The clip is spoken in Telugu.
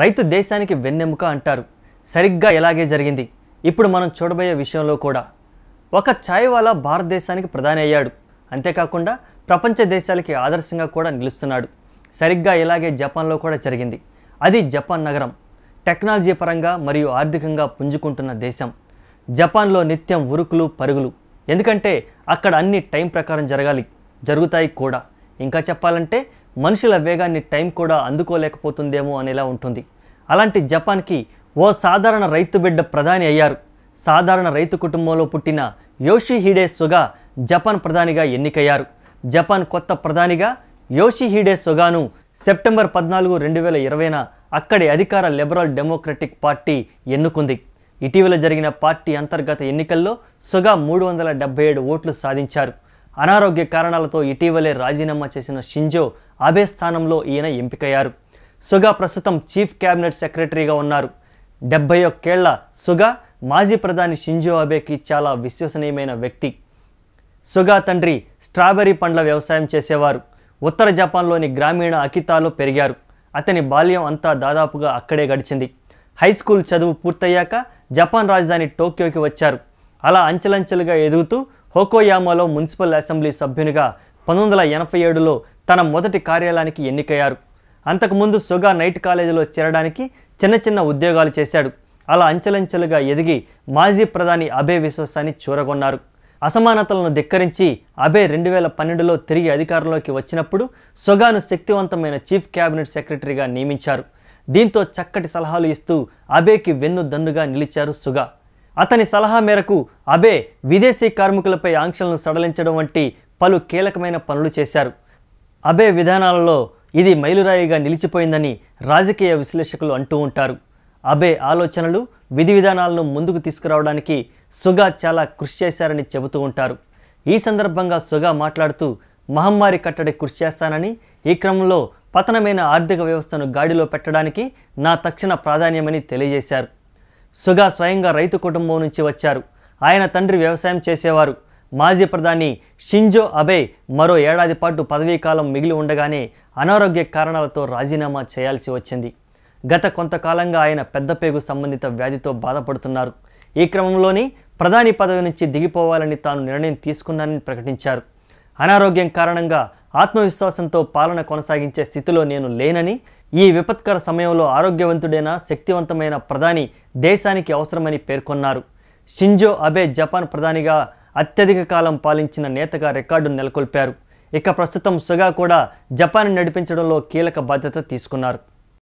రైతు దేశానికి వెన్నెముక అంటారు సరిగ్గా ఎలాగే జరిగింది ఇప్పుడు మనం చూడబోయే విషయంలో కూడా ఒక ఛాయ్వాలా భారతదేశానికి ప్రధాని అయ్యాడు అంతేకాకుండా ప్రపంచ దేశాలకి ఆదర్శంగా కూడా నిలుస్తున్నాడు సరిగ్గా ఇలాగే జపాన్లో కూడా జరిగింది అది జపాన్ నగరం టెక్నాలజీ పరంగా మరియు ఆర్థికంగా పుంజుకుంటున్న దేశం జపాన్లో నిత్యం ఉరుకులు పరుగులు ఎందుకంటే అక్కడ అన్ని టైం ప్రకారం జరగాలి జరుగుతాయి కూడా ఇంకా చెప్పాలంటే మనుషుల వేగాన్ని టైం కూడా అందుకోలేకపోతుందేమో అనేలా ఉంటుంది అలాంటి జపాన్కి ఓ సాధారణ రైతు బిడ్డ ప్రధాని అయ్యారు సాధారణ రైతు కుటుంబంలో పుట్టిన యోషి హీడే సుగా జపాన్ ప్రధానిగా ఎన్నికయ్యారు జపాన్ కొత్త ప్రధానిగా హీడే సుగాను సెప్టెంబర్ పద్నాలుగు రెండు వేల ఇరవైన అక్కడి అధికార లిబరల్ డెమోక్రటిక్ పార్టీ ఎన్నుకుంది ఇటీవల జరిగిన పార్టీ అంతర్గత ఎన్నికల్లో సుగా మూడు వందల డెబ్బై ఏడు ఓట్లు సాధించారు అనారోగ్య కారణాలతో ఇటీవలే రాజీనామా చేసిన షింజో అబే స్థానంలో ఈయన ఎంపికయ్యారు సుగా ప్రస్తుతం చీఫ్ క్యాబినెట్ సెక్రటరీగా ఉన్నారు డెబ్బై ఒక్కేళ్ల సుగా మాజీ ప్రధాని షింజో అబేకి చాలా విశ్వసనీయమైన వ్యక్తి సుగా తండ్రి స్ట్రాబెర్రీ పండ్ల వ్యవసాయం చేసేవారు ఉత్తర జపాన్లోని గ్రామీణ అకితాలో పెరిగారు అతని బాల్యం అంతా దాదాపుగా అక్కడే గడిచింది హై స్కూల్ చదువు పూర్తయ్యాక జపాన్ రాజధాని టోక్యోకి వచ్చారు అలా అంచెలంచెలుగా ఎదుగుతూ హోకోయామాలో మున్సిపల్ అసెంబ్లీ సభ్యునిగా పంతొమ్మిది వందల ఎనభై ఏడులో తన మొదటి కార్యాలయానికి ఎన్నికయ్యారు అంతకుముందు సుగా నైట్ కాలేజీలో చేరడానికి చిన్న చిన్న ఉద్యోగాలు చేశాడు అలా అంచెలంచెలుగా ఎదిగి మాజీ ప్రధాని అబే విశ్వాసాన్ని చూరగొన్నారు అసమానతలను ధిక్కరించి అబే రెండు వేల పన్నెండులో తిరిగి అధికారంలోకి వచ్చినప్పుడు సొగాను శక్తివంతమైన చీఫ్ క్యాబినెట్ సెక్రటరీగా నియమించారు దీంతో చక్కటి సలహాలు ఇస్తూ అబేకి వెన్నుదన్నుగా నిలిచారు సుగా అతని సలహా మేరకు అబే విదేశీ కార్మికులపై ఆంక్షలను సడలించడం వంటి పలు కీలకమైన పనులు చేశారు అబే విధానాలలో ఇది మైలురాయిగా నిలిచిపోయిందని రాజకీయ విశ్లేషకులు అంటూ ఉంటారు అబే ఆలోచనలు విధి విధానాలను ముందుకు తీసుకురావడానికి సుగా చాలా కృషి చేశారని చెబుతూ ఉంటారు ఈ సందర్భంగా సుగా మాట్లాడుతూ మహమ్మారి కట్టడి కృషి చేస్తానని ఈ క్రమంలో పతనమైన ఆర్థిక వ్యవస్థను గాడిలో పెట్టడానికి నా తక్షణ ప్రాధాన్యమని తెలియజేశారు సుగా స్వయంగా రైతు కుటుంబం నుంచి వచ్చారు ఆయన తండ్రి వ్యవసాయం చేసేవారు మాజీ ప్రధాని షింజో అబే మరో ఏడాది పాటు పదవీకాలం మిగిలి ఉండగానే అనారోగ్య కారణాలతో రాజీనామా చేయాల్సి వచ్చింది గత కొంతకాలంగా ఆయన పెద్దపేగు సంబంధిత వ్యాధితో బాధపడుతున్నారు ఈ క్రమంలోనే ప్రధాని పదవి నుంచి దిగిపోవాలని తాను నిర్ణయం తీసుకున్నానని ప్రకటించారు అనారోగ్యం కారణంగా ఆత్మవిశ్వాసంతో పాలన కొనసాగించే స్థితిలో నేను లేనని ఈ విపత్కర సమయంలో ఆరోగ్యవంతుడైన శక్తివంతమైన ప్రధాని దేశానికి అవసరమని పేర్కొన్నారు షింజో అబే జపాన్ ప్రధానిగా అత్యధిక కాలం పాలించిన నేతగా రికార్డు నెలకొల్పారు ఇక ప్రస్తుతం సుగా కూడా జపాన్ నడిపించడంలో కీలక బాధ్యత తీసుకున్నారు